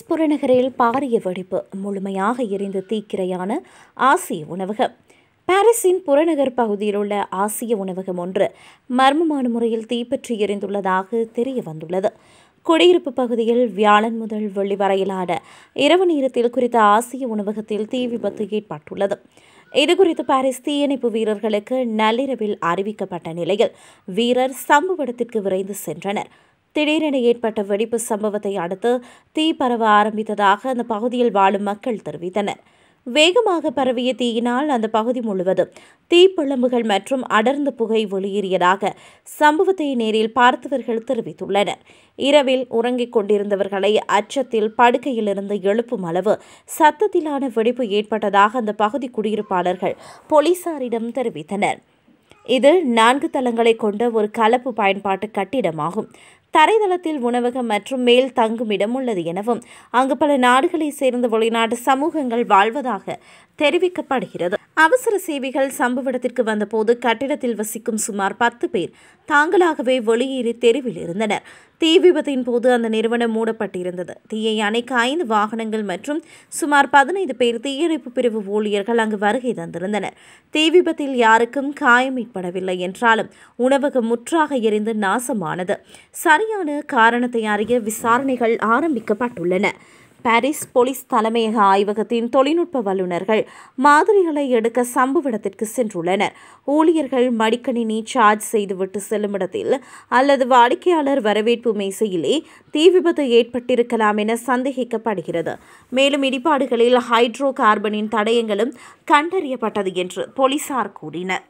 Paris புறநகரில் பாரிய வெடிப்பு முழுமையாக எரிந்து தீக்கிரையான ஆசிய உணவகம் பாரிஸின் புறநகர் பகுதியில் உள்ள ஆசிய உணவகம் ஒன்று மர்மமான முறையில் தீப்பற்றி எரிந்துள்ளதாக தெரிய வந்துள்ளது குடியிருப்பு பகுதியில் வியாழன் முதல் வெள்ளி வரையிலான இரவு நேரத்தில் குறித்த ஆசிய உணவகத்தில் தீ விபத்து ஏற்பட்டுள்ளது இதுகுறித்து பாரிஸ் தீயணைப்பு வீரர்களுக்கு நள்ளிரவில் அறிவிக்கப்பட்ட நிலையில் வீரர் சம்பவ இடத்திற்கு விரைந்து சென்றனர் திடீரென ஏற்பட்ட வெடிப்பு சம்பவத்தை அடுத்து தீ பரவ ஆரம்பித்ததாக அந்த பகுதியில் வாழும் மக்கள் தெரிவித்தனர் வேகமாக பரவிய தீயினால் அந்த பகுதி முழுவதும் தீப்பிழம்புகள் மற்றும் அடர்ந்த புகை வெளியேறியதாக சம்பவத்தை நேரில் பார்த்தவர்கள் தெரிவித்துள்ளனர் இரவில் உறங்கிக் கொண்டிருந்தவர்களை அச்சத்தில் படுக்கையிலிருந்து எழுப்பும் அளவு சத்தத்திலான வெடிப்பு ஏற்பட்டதாக அந்த பகுதி குடியிருப்பாளர்கள் போலீசாரிடம் தெரிவித்தனர் இது நான்கு தளங்களை கொண்ட ஒரு கலப்பு பயன்பாட்டு கட்டிடமாகும் தரைதளத்தில் உணவகம் மற்றும் மேல் தங்குமிடம் உள்ளது எனவும் அங்கு பல நாடுகளைச் சேர்ந்த வெளிநாட்டு சமூகங்கள் வாழ்வதாக தெரிவிக்கப்படுகிறது அவசர சேவைகள் சம்பவ இடத்திற்கு வந்தபோது கட்டிடத்தில் வசிக்கும் சுமார் பத்து பேர் தாங்களாகவே வெளியேறி தெருவில் இருந்தனர் தீ விபத்தின் போது அந்த நிறுவனம் மூடப்பட்டிருந்தது தீயை அணைக்க ஐந்து வாகனங்கள் மற்றும் சுமார் பதினைந்து பேர் தீயணைப்பு பிரிவு ஊழியர்கள் அங்கு வருகை தந்திருந்தனர் தீ விபத்தில் யாருக்கும் காயம் ஏற்படவில்லை என்றாலும் உணவகம் முற்றாக எரிந்து நாசமானது சரியான காரணத்தை அறிய விசாரணைகள் ஆரம்பிக்கப்பட்டுள்ளன பாரிஸ் போலீஸ் தலைமையக ஆய்வகத்தின் தொழில்நுட்ப வல்லுநர்கள் மாதிரிகளை எடுக்க சம்பவ இடத்திற்கு சென்றுள்ளனர் ஊழியர்கள் மடிக்கணினி சார்ஜ் செய்துவிட்டு செல்லும் இடத்தில் அல்லது வாடிக்கையாளர் வரவேற்பு மேசையிலே தீ விபத்து ஏற்பட்டிருக்கலாம் என சந்தேகிக்கப்படுகிறது மேலும் இடிபாடுகளில் ஹைட்ரோ கார்பனின் தடயங்களும் கண்டறியப்பட்டது என்று போலீசார் கூறினர்